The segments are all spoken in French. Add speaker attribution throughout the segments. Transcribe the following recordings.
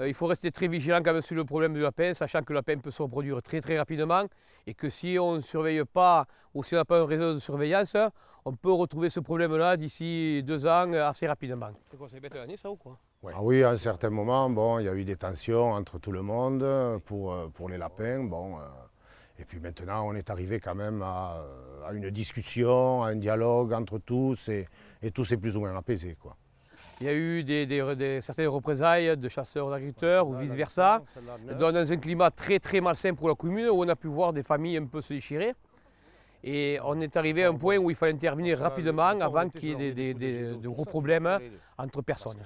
Speaker 1: Euh, il faut rester très vigilant quand même sur le problème du lapin, sachant que le lapin peut se reproduire très très rapidement et que si on ne surveille pas ou si on n'a pas un réseau de surveillance, on peut retrouver ce problème-là d'ici deux ans euh, assez rapidement. C'est
Speaker 2: quoi, c'est bête l'année ça ou quoi oui. Ah oui, à un certain moment, bon, il y a eu des tensions entre tout le monde euh, pour, les lapins. Bon, et puis maintenant, on est arrivé quand même à, une discussion, à un dialogue entre tous et, et tout s'est plus ou moins apaisé. Quoi.
Speaker 1: Il y a eu des, certaines représailles de chasseurs d'agriculteurs ou vice-versa, dans un climat très très malsain pour la commune, où on a pu voir des familles un peu se déchirer. Et on est arrivé à un point où il fallait intervenir rapidement avant qu'il y ait de gros problèmes entre personnes.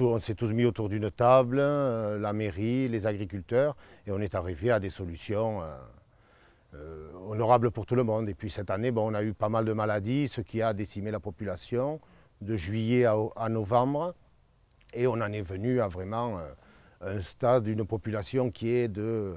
Speaker 2: on s'est tous mis autour d'une table, euh, la mairie, les agriculteurs, et on est arrivé à des solutions euh, euh, honorables pour tout le monde. Et puis cette année, on a eu pas mal de maladies, ce qui a décimé la population de juillet à, novembre. Et on en est venu à vraiment euh, un stade, une population qui est de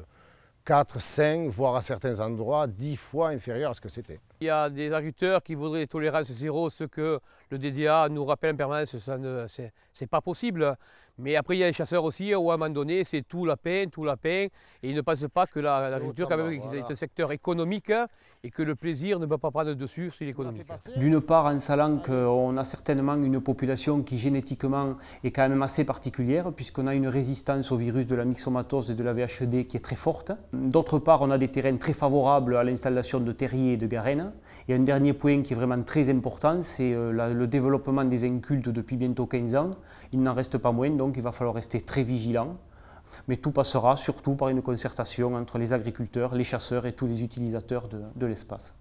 Speaker 2: 4, 5, voire à certains endroits 10 fois inférieur à ce que c'était.
Speaker 1: Il y a des agriculteurs qui voudraient des tolérances zéro, ce que le DDA nous rappelle en permanence, ça ne, c'est, pas possible. Mais après, il y a les chasseurs aussi, où à un moment donné, c'est tout la peine, tout la peine, et ils ne pensent pas que l'agriculture, quand même, est un secteur économique et que le plaisir ne peut pas prendre dessus sur
Speaker 3: l'économie D'une part, en Salanque, on a certainement une population qui génétiquement est quand même assez particulière, puisqu'on a une résistance au virus de la myxomatose et de la VHD qui est très forte. D'autre part, on a des terrains très favorables à l'installation de terriers et de garennes. Et un dernier point qui est vraiment très important, c'est euh, le développement des incultes depuis bientôt 15 ans. Il n'en reste pas moins, donc il va falloir rester très vigilant. Mais tout passera surtout par une concertation entre les agriculteurs, les chasseurs et tous les utilisateurs de, de l'espace.